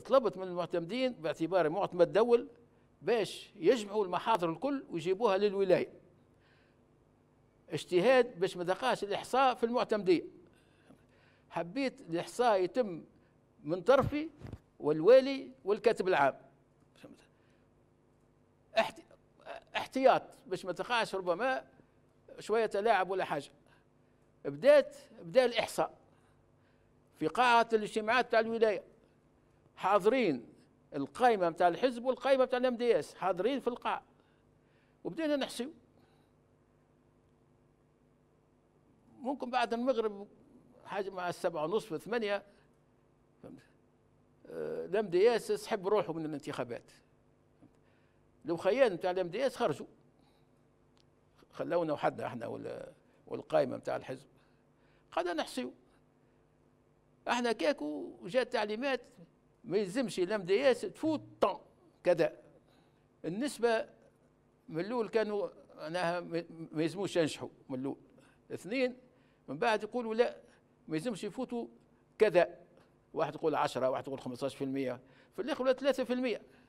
طلبت من المعتمدين باعتباري معتمد دول باش يجمعوا المحاضر الكل ويجيبوها للولايه اجتهاد باش ما دقاش الاحصاء في المعتمدين حبيت الاحصاء يتم من طرفي والوالي والكاتب العام احتياط باش ما تقعش ربما شويه تلاعب ولا حاجه بدات بدا الاحصاء في قاعه الاجتماعات تاع الولايه حاضرين القائمه نتاع الحزب والقائمه نتاع الام دي اس حاضرين في القاع وبدينا نحسب ممكن بعد المغرب حاجه مع السبعة ونصف ثمانية آه، الام دي اس سحب روحه من الانتخابات لو خيان نتاع الام دي اس خرجوا خلونا وحدنا احنا والقائمه نتاع الحزب قعدنا نحسب احنا كاكو جات تعليمات ما يلزمش اس تفوت طن كذا النسبه من الاول كانوا معناها ما يلزموش ينجحوا من الاول اثنين من بعد يقولوا لا ما يلزمش يفوتوا كذا واحد يقول 10 واحد يقول 15% في الاخر ولا 3%